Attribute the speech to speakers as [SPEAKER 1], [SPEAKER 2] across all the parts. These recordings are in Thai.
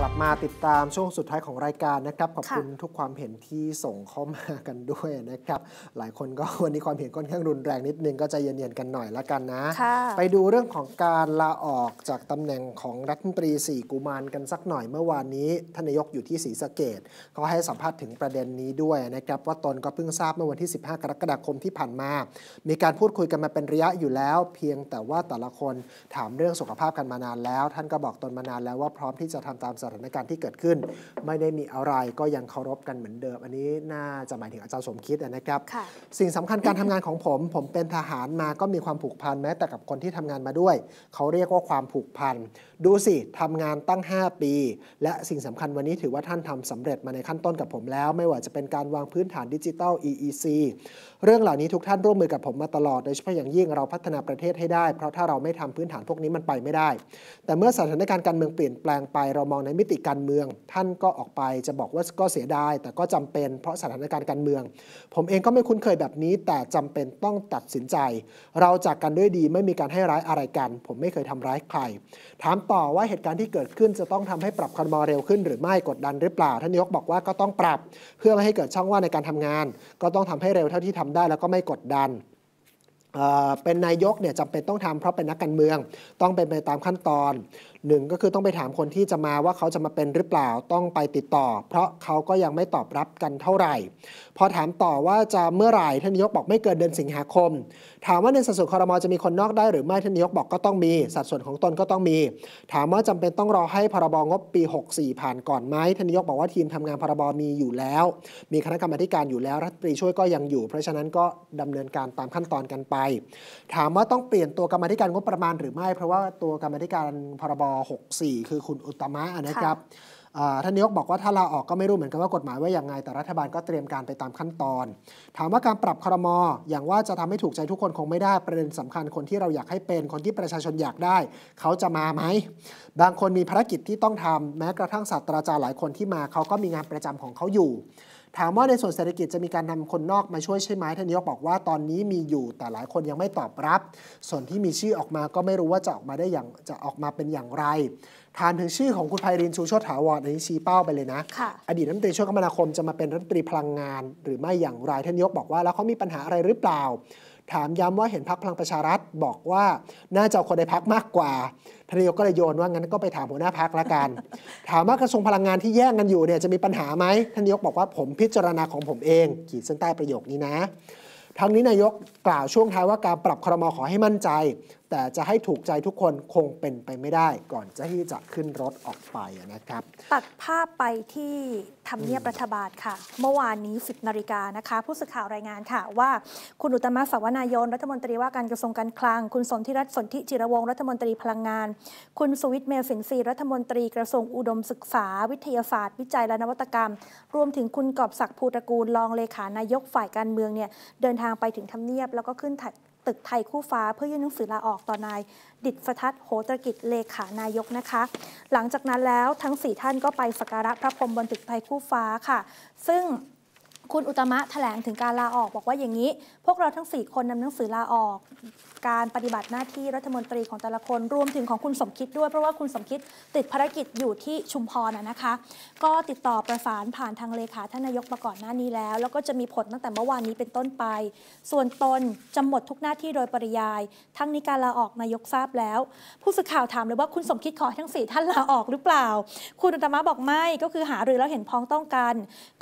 [SPEAKER 1] กลับมาติดตามช่วงสุดท้ายของรายการนะครับขอบคุณทุกความเห็นที่ส่งเข้ามากันด้วยนะครับหลายคนก็วันนี้ความเห็นค่อนข้างรุนแรงนิดนึงก็ใจเย็นๆกันหน่อยละกันนะ ไปดูเรื่องของการลาออกจากตำแหน่งของรัฐมนตรีสี่กุมารกันสักหน่อยเมื่อวานนี้ท่านนายกอยู่ที่ศรีสะเกดก็ให้สัมภาษณ์ถึงประเด็นนี้ด้วยนะครับว่าตนก็เพิ่งทราบเมื่อวันที่ 15 กรกฎาคมที่ผ่านมามีการพูดคุยกันมาเป็นระยะอยู่แล้ว เพียงแต่ว่าแต่ละคนถามเรื่องสุขภาพกันมานานแล้ว ท่านก็บอกตนมานานแล้วว่าพร้อมที่จะทำตามสถานการณ์ที่เกิดขึ้นไม่ได้มีอะไรก็ยังเคารพกันเหมือนเดิม อันนี้น่าจะหมายถึงอาจารย์สมคิดนะครับ สิ่งสำคัญการทำงานของผม ผมเป็นทหารมาก็มีความผูกพันแม้แต่กับคนที่ทำงานมาด้วย เขาเรียกว่าความผูกพันดูสิทำงานตั้ง 5 ปี และสิ่งสำคัญวันนี้ถือว่าท่านทำสำเร็จมาในขั้นต้นกับผมแล้ว ไม่ว่าจะเป็นการวางพื้นฐานดิจิทัล EEC เรื่องเหล่านี้ทุกท่านร่วมมือกับผมมาตลอดโดยเฉพาะอย่างยิ่งเราพัฒนาประเทศให้ได้เพราะถ้าเราไม่ทำพื้นฐานพวกนี้มันไปไม่ได้ แต่เมื่อสถานการณ์การเมืองเปลี่ยนแปลงไปเรามองในมิติการเมือง ท่านก็ออกไปจะบอกว่าก็เสียดายแต่ก็จำเป็นเพราะสถานการณ์การเมือง ผมเองก็ไม่คุ้นเคยแบบนี้ แต่จำเป็นต้องตัดสินใจ เราจากกันด้วยดีไม่มีการให้ร้ายอะไรกัน ผมไม่เคยทำร้ายใครถามต่อว่าเหตุการณ์ที่เกิดขึ้นจะต้องทำให้ปรับคอรมอรเร็วขึ้นหรือไม่กดดันหรือเปล่าท่านนายกบอกว่าก็ต้องปรับเพื่อไม่ให้เกิดช่องว่างในการทำงาน ก็ต้องทำให้เร็วเท่าที่ทำได้แล้วก็ไม่กดดันเป็นนายกเนี่ยจำเป็นต้องทำเพราะเป็นนักการเมือง ต้องเป็นไปตามขั้นตอนหนึ่งก็คือต้องไปถามคนที่จะมาว่าเขาจะมาเป็นหรือเปล่าต้องไปติดต่อ เพราะเขาก็ยังไม่ตอบรับกันเท่าไหร่พอถามต่อว่าจะเมื่อไหร่ท่านนายกบอกไม่เกินเดือนสิงหาคม ถามว่าในสัดส่วนคอรมอจะมีคนนอกได้หรือไม่ท่านนายกบอกก็ต้องมีสัดส่วนของตนก็ต้องมี ถามว่าจำเป็นต้องรอให้พรบงบ ปี 64ผ่านก่อนไหมท่านนายกบอกว่าทีมทำงานพรบมีอยู่แล้ว มีคณะกรรมการอยู่แล้วรัฐมตรีช่วยก็ยังอยู่เพราะฉะนั้นก็ดำเนินการตามขั้นตอนกันไป ถามว่าต้องเปลี่ยนตัวกรรมธิการงบประมาณหรือไม่ เพราะว่าตัวกรรมธิการพรบ64 คือคุณอุตมะนะครับท่านนายกบอกว่าถ้าลาออกก็ไม่รู้เหมือนกันว่ากฎหมายว่าอย่างไรแต่รัฐบาลก็เตรียมการไปตามขั้นตอน ถามว่าการปรับครมอ อย่างว่าจะทำให้ถูกใจทุกคนคงไม่ได้ประเด็นสำคัญคนที่เราอยากให้เป็นคนที่ประชาชนอยากได้ เขาจะมาไหม บางคนมีภารกิจที่ต้องทำแม้กระทั่งศาสตราจารย์หลายคนที่มาเขาก็มีงานประจำของเขาอยู่ถามว่า ในส่วนเศรษฐกิจจะมีการนำคนนอกมาช่วยใช่ไหมท่านนายกบอกว่าตอนนี้มีอยู่แต่หลายคนยังไม่ตอบรับ ส่วนที่มีชื่อออกมาก็ไม่รู้ว่าจะออกมาได้อย่างจะออกมาเป็นอย่างไรถามถึงชื่อของคุณไพรินชูโชตถาวรอันนี้ชี้เป้าไปเลยนะะอดีตรัฐมนตรีช่วยคมนาคมจะมาเป็นรัฐมนตรีพลังงาน หรือไม่อย่างไรท่านนายกบอกว่า แล้วเขามีปัญหาอะไรหรือเปล่าถามย้ำว่าเห็นพักพลังประชารัฐบอกว่าน่าจะคนในพักมากกว่าทนายกก็เลยโยนว่างั้นก็ไปถามหัวหน้าพักละกัน ถามว่ากระทรวงพลังงานที่แย่งกันอยู่เนี่ยจะมีปัญหาไหมทนายกบอกว่าผมพิจารณาของผมเองขีดเส้นใต้ประโยคนี้นะ ทั้งนี้นายกกล่าวช่วงท้ายว่าการปรับครมอขอให้มั่นใจแต่จะให้ถูกใจทุกคนคงเป็นไปไม่ได้ ก่อนจะที่จะขึ้นรถออกไปนะครับ
[SPEAKER 2] ตัดภาพไปที่ทำเนียบรัฐบาลค่ะ เมื่อวานนี้ 10 นาฬิกานะคะ ผู้สื่อข่าวรายงานค่ะ ว่า คุณอุตมะสาวนายน รัฐมนตรีว่าการกระทรวงการคลัง คุณสนธิรัตน์สนธิจิรวง รัฐมนตรีพลังงาน คุณสุวิทย์ เมษินทรีรัฐมนตรี กระทรวงอุดม ศึกษา วิทยาศาสตร์ วิจัยและนวัตกรรม รวมถึงคุณกอบศักดิ์ภูตระกูลรองเลขานายกฝ่ายการเมืองเนี่ย เดินทางไปถึงทำเนียบ แล้วก็ขึ้นตึกไทยคู่ฟ้าเพื่อยื่นหนังสือลาออกต่อนาย ดิษฐทัศน์โหตรกิจเลขานายกนะคะ หลังจากนั้นแล้วทั้ง 4 ท่านก็ไปสักการะพระพรหมบนตึกไทยคู่ฟ้าค่ะ ซึ่งคุณอุตมะแถลงถึงการลาออกบอกว่าอย่างนี้ พวกเราทั้ง 4 คนนำหนังสือลาออกการปฏิบัติหน้าที่รัฐมนตรีของแต่ละคน รวมถึงของคุณสมคิดด้วย เพราะว่าคุณสมคิดติดภารกิจอยู่ที่ชุมพรนะคะ ก็ติดต่อประสานผ่านทางเลขาท่านนายกมาก่อนหน้านี้แล้ว แล้วก็จะมีผลตั้งแต่เมื่อวานนี้เป็นต้นไป ส่วนตนจะหมดทุกหน้าที่โดยปริยาย ทั้งนี้การลาออกนายกทราบแล้ว ผู้สื่อข่าวถามเลยว่าคุณสมคิดขอทั้ง4ท่านลาออกหรือเปล่า คุณอุตมะบอกไม่ ก็คือหารือแล้วเห็นพ้องต้องกัน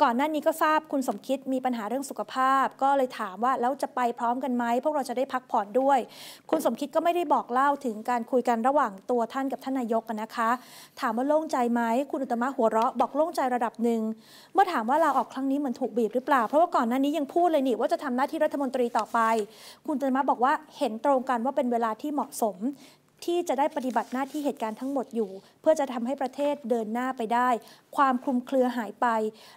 [SPEAKER 2] ก่อนหน้านี้ก็ทราบคุณสมคิดมีปัญหาเรื่องสุขภาพ ก็เลยถามว่าแล้วจะไปพร้อมกันไหมพวกเราจะได้พักผ่อนด้วยคุณสมคิดก็ไม่ได้บอกเล่าถึงการคุยกันระหว่างตัวท่านกับท่านนายกนะคะ ถามว่าโล่งใจไหมคุณอุตมะหัวเราะบอกโล่งใจระดับหนึ่งเมื่อถามว่าเราออกครั้งนี้เหมือนถูกบีบหรือเปล่าเพราะว่าก่อนหน้านี้ยังพูดเลยนี่ว่าจะทำหน้าที่รัฐมนตรีต่อไป คุณอุตมะบอกว่าเห็นตรงกันว่าเป็นเวลาที่เหมาะสม ที่จะได้ปฏิบัติหน้าที่เหตุการณ์ทั้งหมดอยู่ เพื่อจะทำให้ประเทศเดินหน้าไปได้ ความคลุมเครือหายไป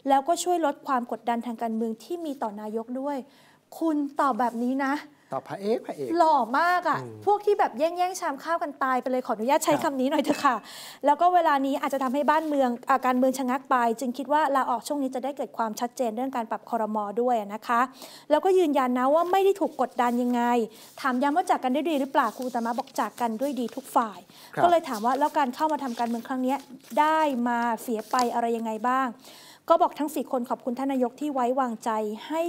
[SPEAKER 2] แล้วก็ช่วยลดความกดดันทางการเมืองที่มีต่อนายกด้วย คุณตอบแบบนี้นะ
[SPEAKER 1] ต่อพระเอกพระเอกหล่อมากอะ่ะ
[SPEAKER 2] พวกที่แบบแย่งแย่งชามข้าวกันตายไปเลยขออนุญาตใช้คำนี้หน่อยเถอะค่ะแล้วก็เวลานี้อาจจะทำให้บ้านเมืองอาการเมืองชะงักไป จึงคิดว่าลาออกช่วงนี้จะได้เกิดความชัดเจนเรื่องการปรับคอรมอด้วยนะคะ แล้วก็ยืนยันนะว่าไม่ได้ถูกกดดันยังไง ถามย้ำว่าจากกันได้ดีหรือเปล่าครูตมะบอกจากกันด้วยดีทุกฝ่าย ก็เลยถามว่าแล้วการเข้ามาทำการเมืองครั้งนี้ได้มาเสียไปอะไรยังไงบ้าง ก็บอกทั้ง4คนขอบคุณท่านนายกที่ไว้วางใจให้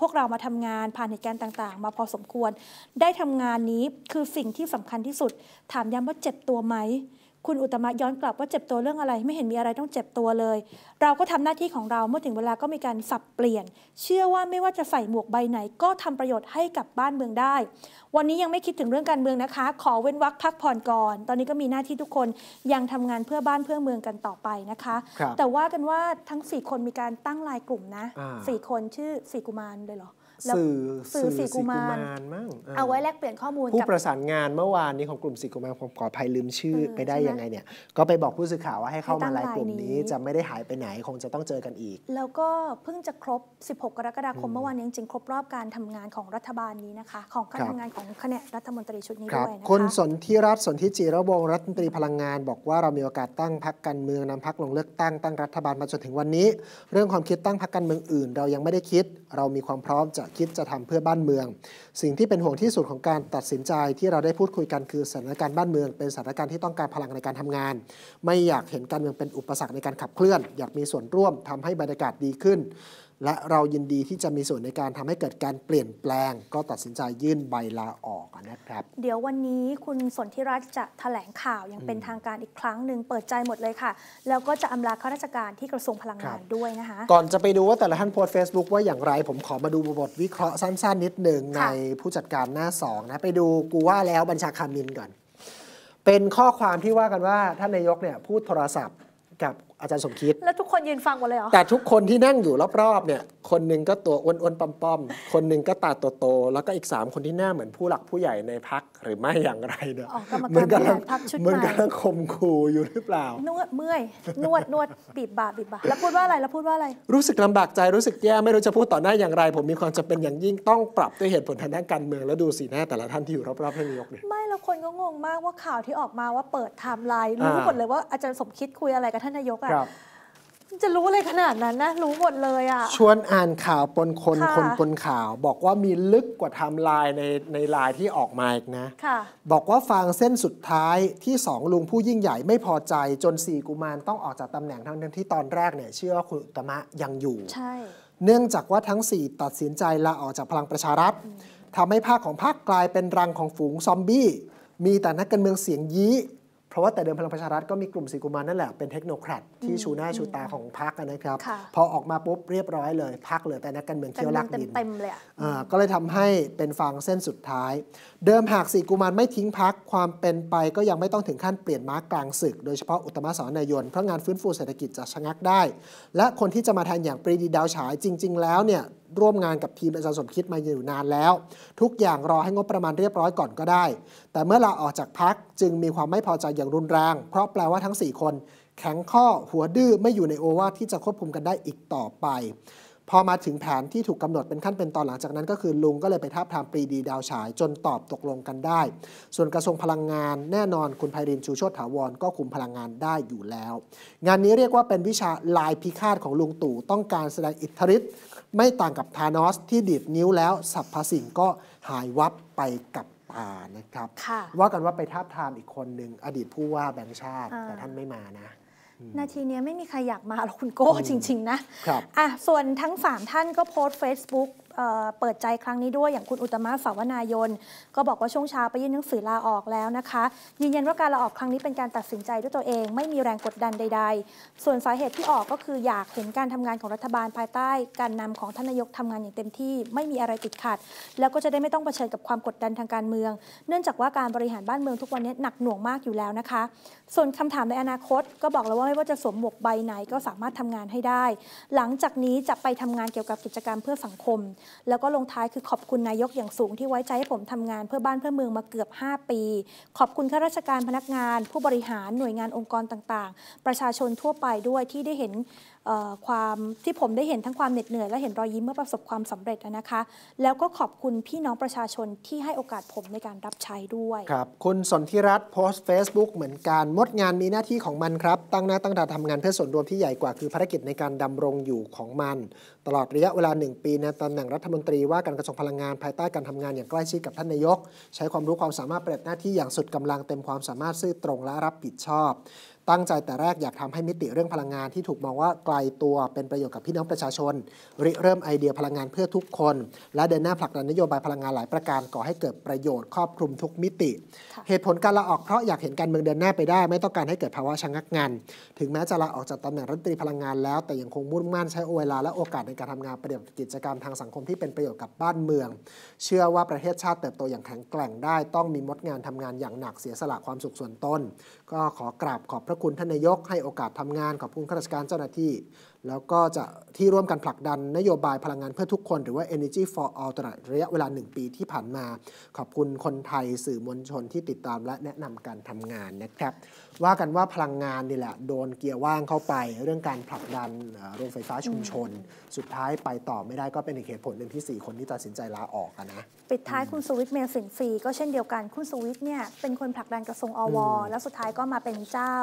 [SPEAKER 2] พวกเรามาทำงานผ่านเหตุการณ์ต่างๆ มาพอสมควร ได้ทำงานนี้คือสิ่งที่สำคัญที่สุด ถามย้ำว่าเจ็บตัวไหมคุณอุตมะย้อนกลับว่าเจ็บตัวเรื่องอะไรไม่เห็นมีอะไรต้องเจ็บตัวเลย เราก็ทำหน้าที่ของเราเมื่อถึงเวลาก็มีการสับเปลี่ยน เชื่อว่าไม่ว่าจะใส่หมวกใบไหน ก็ทำประโยชน์ให้กับบ้านเมืองได้ วันนี้ยังไม่คิดถึงเรื่องการเมืองนะคะ ขอเว้นวักพักผ่อนก่อน ตอนนี้ก็มีหน้าที่ทุกคนยังทำงานเพื่อบ้านเพื่อเมืองกันต่อไปนะคะคแต่ว่ากันว่าทั้ง 4 คนมีการตั้งลายกลุ่มนะ 4 คนชื่อส่กุมารเลยเหรอสื่อสื่อสีกุมาร
[SPEAKER 1] มั่งเอาไว้
[SPEAKER 2] แลกเปลี่ยนข้อมูลผู้ประ
[SPEAKER 1] สานงานเมื่อวานนี้ของกลุ่มสีกุมารผมขออภัยลืมชื่อไปได้ยังไงเนี่ยก็ไปบอกผู้สื่อข่าวว่าให้เข้ามาไลน์กลุ่มนี้ จะไม่ได้หายไปไหนคงจะต้องเจอกันอีก
[SPEAKER 2] แล้วก็เพิ่งจะครบ 16 กรกฎาคมเมื่อวานนี้จริงครบรอบการทำงานของรัฐบาลนี้นะคะ ของการทำงานของคณะรัฐมนตรีชุดนี้ด้วยนะคะคน
[SPEAKER 1] สนธิรัตน์สนธิจิระวงรัฐมนตรีพลังงาน บอกว่าเรามีโอกาสตั้งพักการเมืองนำพักลงเลือกตั้งตั้งรัฐบาลมาจนถึงวันนี้ เรื่องความคิดตั้งพักการเมืองอื่นเรายังไม่ได้คิดเรามีความพร้อมจะคิดจะทำเพื่อบ้านเมือง สิ่งที่เป็นห่วงที่สุดของการตัดสินใจที่เราได้พูดคุยกันคือสถานการณ์บ้านเมืองเป็นสถานการณ์ที่ต้องการพลังในการทำงาน ไม่อยากเห็นการเมืองเป็นอุปสรรคในการขับเคลื่อน อยากมีส่วนร่วมทำให้บรรยากาศดีขึ้นและเรายินดีที่จะมีส่วนในการทำให้เกิดการเปลี่ยนแปลง ก็ตัดสินใจยื่นใบลาออกนะครับ
[SPEAKER 2] เดี๋ยววันนี้คุณสนธิรัตน์จะถแถลงข่าวอย่างเป็นทางการอีกครั้งหนึ่งเปิดใจหมดเลยค่ะ แล้วก็จะอำลาข้าราชการที่กระทรวงพลังงานด้วยนะคะ ก่
[SPEAKER 1] อนจะไปดูว่าแต่ละท่านโพสต์เฟซบุ๊กว่าอย่างไร ผมขอมาดูบทวิเคราะห์สั้นๆนิดหนึ่งในผู้จัดการหน้าสองนะไปดูกูว่าแล้วบัญชาคามินก่อนเป็นข้อความที่ว่ากันว่าท่านนายกเนี่ยพูดโทรศัพท์กับอาจารย์สมคิด แ
[SPEAKER 2] ล้วทุกคนยืนฟังหมดเลยเหรอ แต่
[SPEAKER 1] ทุกคนที่นั่งอยู่รอบๆ เนี่ย คนหนึ่งก็ตัวอ้วนๆ ป้อมๆ คนหนึ่งก็ตาโตๆแล้วก็อีก3คนที่หน้าเหมือนผู้หลักผู้ใหญ่ในพักหรือไม่อย่างไรเนี่ย
[SPEAKER 2] มันกำลังมันกำลั
[SPEAKER 1] งข่มขู่อยู่หรือเปล่า
[SPEAKER 2] นวดเมื่อย นวดนวดบีบบ่าบีบบ่าแล้วพูดว่าอะไร แล้วพูดว่าอะไร
[SPEAKER 1] รู้สึกลำบากใจ รู้สึกแย่ ไม่รู้จะพูดต่อหน้าอย่างไร ผมมีความจำเป็นอย่างยิ่งต้องปรับด้วยเหตุผลทางด้านการเมือง แล้วดูสีหน้าแต่ละท่านที่อยู่รอบๆท่านนายกเนี่ย
[SPEAKER 2] ไม่แล้วคนก็งงมากว่าข่าวที่ออกมาว่าเปิดไทม์ไลน์รู้หมดเลย ว่าอาจารย์สมคิดคุยอะไรกับท่านนายกอ่ะจะรู้เลยขนาดนั้นนะรู้หมดเลยอ่ะช
[SPEAKER 1] วนอ่านข่าวปนคนคนปนข่าว บอกว่ามีลึกกว่าไทม์ไลน์ในในลายที่ออกมาอีกนะะบอกว่าฟางเส้นสุดท้ายที่สองลุงผู้ยิ่งใหญ่ไม่พอใจจนสี่กุมารต้องออกจากตำแหน่งทั้งที่ตอนแรกเนี่ยเชื่อว่าคุณอุตมะยังอยู่ใช่เนื่องจากว่าทั้ง4ตัดสินใจลาออกจากพลังประชารัฐทำให้ภาคของภาคกลายเป็นรังของฝูงซอมบี้ มีแต่นักการเมืองเสียงยี้ เพราะว่าแต่เดิมพลังประชารัฐก็มีกลุ่มสีกุมารนั่นแหละเป็นเทคโนแครดที่ชูหน้าชูตาของพรรคนะครับ พอออกมาปุ๊บเรียบร้อยเลยพรรคเหลือแต่นักการเมืองเที่ยวลักดินเต็มเลยก็เลยทำให้เป็นฟางเส้นสุดท้าย เดิมหากสีกุมารไม่ทิ้งพรรคความเป็นไปก็ยังไม่ต้องถึงขั้นเปลี่ยนม้ากลางศึก โดยเฉพาะอุตมะสอนนายนเพราะงานฟื้นฟูเศรษฐกิจจะชะงักได้ และคนที่จะมาแทนอย่างปรีดีดาวฉายจริง ๆแล้วเนี่ยร่วมงานกับทีมอาจารย์สมคิดมาอยู่นานแล้ว ทุกอย่างรอให้งบประมาณเรียบร้อยก่อนก็ได้ แต่เมื่อลาออกจากพักจึงมีความไม่พอใจอย่างรุนแรง เพราะแปลว่าทั้ง4คน แข็งข้อหัวดื้อไม่อยู่ในโอวาทที่จะควบคุมกันได้อีกต่อไปพอมาถึงแผนที่ถูกกาหนดเป็นขั้นเป็นตอนหลังจากนั้นก็คือลุงก็เลยไปท้าบทามปรีดีดาวฉายจนตอบตกลงกันได้ ส่วนกระทรวงพลังงานแน่นอนคุณไพรินชูโชติถาวร ก็คุมพลังงานได้อยู่แล้ว งานนี้เรียกว่าเป็นวิชาลายพิฆาตของลุงตู่ต้องการแสดงอิทธิฤทธิ์ไม่ต่างกับธานอสที่ดีดนิ้วแล้วสัพพสิ่งก็หายวับไปกับตานะครับ ว่ากันว่าไปท้าบทามอีกคนหนึ่งอดีตผู้ว่าแบงค์ชาติแต่ท่านไม่มานะ
[SPEAKER 2] นาทีนี้ไม่มีใครอยากมาหรอกคุณโก้จริง ๆ นะ ครับ อ่ะ ส่วนทั้ง3ท่านก็โพสต์ Facebook เปิดใจครั้งนี้ด้วยอย่างคุณอุตมะสาวนายน ก็บอกว่าช่วงเช้าไปยื่นหนังสือลาออกแล้วนะคะยืนยันว่าการลาออกครั้งนี้เป็นการตัดสินใจด้วยตัวเอง ไม่มีแรงกดดันใดๆ ส่วนสาเหตุที่ออกก็คืออยากเห็นการทำงานของรัฐบาลภายใต้ การนำของท่านนายกทำงานอย่างเต็มที่ ไม่มีอะไรติดขัด แล้วก็จะได้ไม่ต้องเผชิญกับความกดดันทางการเมือง เนื่องจากว่าการบริหารบ้านเมืองทุกวันนี้หนักหน่วงมากอยู่แล้วนะคะ ส่วนคำถามในอนาคต ก็บอกแล้วว่าไม่ว่าจะสวมหมวกใบไหนก็สามารถทำงานให้ได้ หลังจากนี้จะไปทำงานเกี่ยวกับกิจกรรมเพื่อสังคมแล้วก็ลงท้ายคือขอบคุณนายกอย่างสูงที่ไว้ใจให้ผมทำงานเพื่อบ้านเพื่อเมืองมาเกือบ 5 ปี ขอบคุณข้าราชการพนักงาน ผู้บริหารหน่วยงานองค์กรต่างๆ ประชาชนทั่วไปด้วยที่ได้เห็นความที่ผมได้เห็นทั้งความเหน็ดเหนื่อยและเห็นรอยยิ้มเมื่อประสบความสำเร็จนะคะ แล้วก็ขอบคุณพี่น้องประชาชนที่ให้โอกาสผมในการรับใช้ด้วย
[SPEAKER 1] ครับคุณสนธิรัตน์โพสต์ Facebook เหมือนกันมดงานมีหน้าที่ของมันครับ ตั้งหน้าตั้งตาทำงานเพื่อส่วนรวมที่ใหญ่กว่าคือภารกิจในการดำรงอยู่ของมัน ตลอดระยะเวลาหนึ่งปี ในตำแหน่งรัฐมนตรีว่าการกระทรวงพลังงานภายใต้การทำงานอย่างใกล้ชิดกับท่านนายก ใช้ความรู้ความสามารถเปิดหน้าที่อย่างสุดกำลังเต็มความสามารถซื่อตรงและรับผิดชอบตั้งใจแต่แรกอยากทำให้มิติเรื่องพลังงานที่ถูกมองว่าไกลตัวเป็นประโยชน์กับพี่น้องประชาชนริเริ่มไอเดียพลังงานเพื่อทุกคน และเดินหน้าผลักดันนโยบายพลังงานหลายประการก่อให้เกิดประโยชน์ครอบคลุมทุกมิติ เหตุผลการลาออกเพราะอยากเห็นการเมืองเดินหน้าไปได้ ไม่ต้องการให้เกิดภาวะชะงักงานถึงแม้จะลาออกจากตำแหน่งรัฐมนตรีพลังงานแล้ว แต่ยังคงมุ่งมั่นใช้เวลาและโอกาสในการทำงานประเดิมกิจกรรมทางสังคมที่เป็นประโยชน์กับบ้านเมือง เชื่อว่าประเทศชาติเติบโตอย่างแข็งแกร่งได้ ต้องมีมดงานทำงานอย่างหนักเสียสละความสุขส่วนตนก็ขอกราบขอบพระคุณท่านนายกให้โอกาสทำงานขอบคุณข้าราชการเจ้าหน้าที่แล้วก็จะที่ร่วมกันผลักดันนโยบายพลังงานเพื่อทุกคนหรือว่า Energy for All ตลอดระยะเวลา 1 ปีที่ผ่านมา ขอบคุณคนไทยสื่อมวลชนที่ติดตามและแนะนำการทำงานนะครับว่ากันว่าพลังงานนี่แหละโดนเกียร์ว่างเข้าไป เรื่องการผลักดันโรงไฟฟ้าชุมชน สุดท้ายไปต่อไม่ได้ก็เป็นเหตุผลหนึ่งที่ 4 คนที่ตัดสินใจลาออกนะ
[SPEAKER 2] ปิดท้ายคุณสวิทย์เมลสินฟรีก็เช่นเดียวกัน คุณสวิทย์เนี่ยเป็นคนผลักดันกระทรวงอวแล้วสุดท้ายก็มาเป็นเจ้า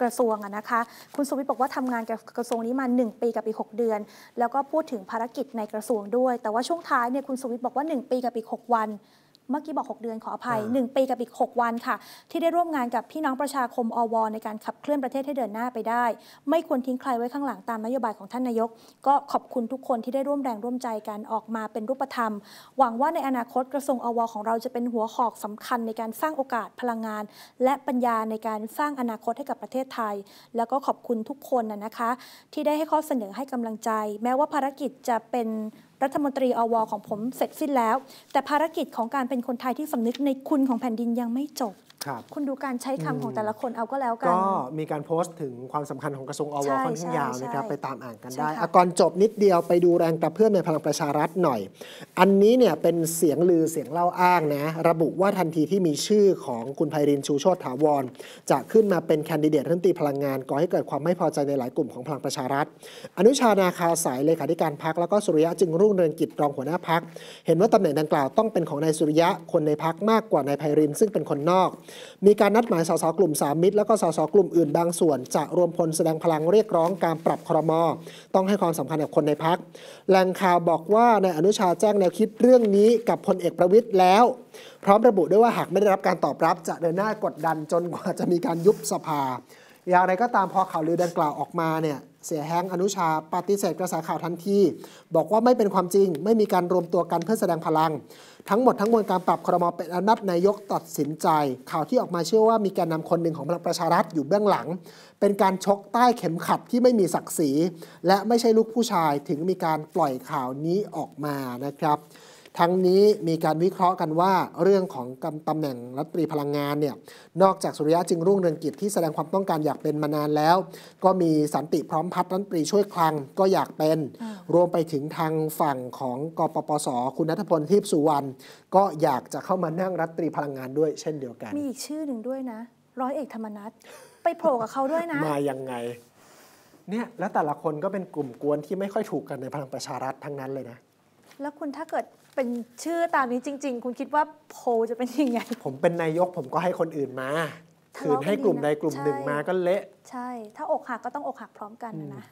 [SPEAKER 2] กระทรวงนะคะคุณสวิทย์บอกว่าทำงานกับกระทรวงนี้มาง1ปีกับอีก6เดือน แล้วก็พูดถึงภารกิจในกระทรวงด้วย แต่ว่าช่วงท้ายเนี่ยคุณสุวิทย์บอกว่า1ปีกับอีก6วันเมื่อกี้บอก 6 เดือนขออภัย 1 ปีกับอีก 6 วันค่ะ ที่ได้ร่วมงานกับพี่น้องประชาคมอว ในการขับเคลื่อนประเทศให้เดินหน้าไปได้ ไม่ควรทิ้งใครไว้ข้างหลังตามนโยบายของท่านนายก ก็ขอบคุณทุกคนที่ได้ร่วมแรงร่วมใจกันออกมาเป็นรูปธรรม หวังว่าในอนาคตกระทรวงอว ของเราจะเป็นหัวหอกสำคัญในการสร้างโอกาสพลังงาน และปัญญาในการสร้างอนาคตให้กับประเทศไทย แล้วก็ขอบคุณทุกคนนะคะ ที่ได้ให้ข้อเสนอให้กำลังใจ แม้ว่าภารกิจจะเป็นรัฐมนตรี อว ของผมเสร็จสิ้นแล้ว แต่ภารกิจของการเป็นคนไทยที่สำนึกในคุณของแผ่นดินยังไม่จบครับคุณดูการใช้คำของแต่ละคนเอาก็แล้วกัน ก็
[SPEAKER 1] มีการโพสต์ถึงความสำคัญของกระทรวงอวค่อนข้างยาวนะครับไปตามอ่านกันได้อก่อนจบนิดเดียวไปดูแรงกระเพื่อมในพลังประชารัฐหน่อย อันนี้เนี่ยเป็นเสียงลือเสียงเล่าอ้างนะ ระบุว่าทันทีที่มีชื่อของคุณไพรินชูโชตถาวร จะขึ้นมาเป็นแคนดิเดตรัฐมนตรีพลังงานก่อให้เกิดความไม่พอใจในหลายกลุ่มของพลังประชารัฐ อนุชานาคาสายเลขาธิการพักแล้วก็สุริยะจึงรุ่งเรืองกิจรองหัวหน้าพักเห็นว่าตำแหน่งดังกล่าวต้องเป็นของนายสุริยะคนในพักมากกว่านายไพรินซึ่งเป็นคนนอกมีการนัดหมายสสกลุ่มสามมิตรและก็สสกลุ่มอื่นบางส่วน จะรวมพลแสดงพลังเรียกร้องการปรับครมอต้องให้ความสำคัญกับคนในพักแหล่งข่าวบอกว่านายอนุชาแจ้งแนวคิดเรื่องนี้กับพลเอกประวิทย์แล้ว พร้อมระบุด้วยว่าหากไม่ได้รับการตอบรับ จะเดินหน้ากดดันจนกว่าจะมีการยุบสภาอย่างไรก็ตามพอข่าวลือดังกล่าวออกมาเนี่ยเสียแห้งอนุชา ปฏิเสธกระแสข่าวทันทีบอกว่าไม่เป็นความจริงไม่มีการรวมตัวกันเพื่อแสดงพลัง ทั้งหมดทั้งมวลการปรับครมเป็นอนัตนายกตัดสินใจ ข่าวที่ออกมาเชื่อว่ามีการนำคนหนึ่งของพลังประชารัฐอยู่เบื้องหลัง เป็นการชกใต้เข็มขัดที่ไม่มีศักดิ์ศรี และไม่ใช่ลูกผู้ชายถึงมีการปล่อยข่าวนี้ออกมานะครับทั้งนี้มีการวิเคราะห์กันว่าเรื่องของตำแหน่งรัฐมนตรีพลังงานเนี่ยนอกจากสุริยะจึงรุ่งเรืองกิจที่แสดงความต้องการอยากเป็นมานานแล้ว ก็มีสันติพร้อมพัฒน์รัฐมนตรีช่วยคลังก็อยากเป็นรวมไปถึงทางฝั่งของกปปส คุณนัทพลทิพสุวรรณก็อยากจะเข้ามานั่งรัฐมนตรีพลังงานด้วยเช่นเดียวกัน มี
[SPEAKER 2] อีกชื่อหนึ่งด้วยนะร้อยเอกธรรมนัฐไปโผล่กับเขาด้วยนะ มา
[SPEAKER 1] ยังไงเนี่ยแล้วแต่ละคนก็เป็นกลุ่มกวนที่ไม่ค่อยถูกกันในพลังประชารัฐทั้งนั้นเลยนะ
[SPEAKER 2] แล้วคุณถ้าเกิดเป็นชื่อตามนี้จริง ๆ คุณคิดว่าโพจะเป็นยังไง
[SPEAKER 1] ผมเป็นนายกผมก็ให้คนอื่นมา
[SPEAKER 2] คืนให้กลุ่มใดกลุ่มหนึ่งมาก็เละ ใช่ ถ้าอกหักก็ต้องอกหักพร้อมกันนะ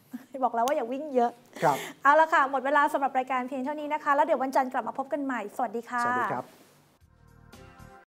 [SPEAKER 2] บอกแล้วว่าอย่าวิ่งเยอะ ครับ เอาละค่ะหมดเวลาสำหรับรายการเพียงเท่านี้นะคะ แล้วเดี๋ยววันจันทร์กลับมาพบกันใหม่ สวัสดีค่ะ สวัสดีครับ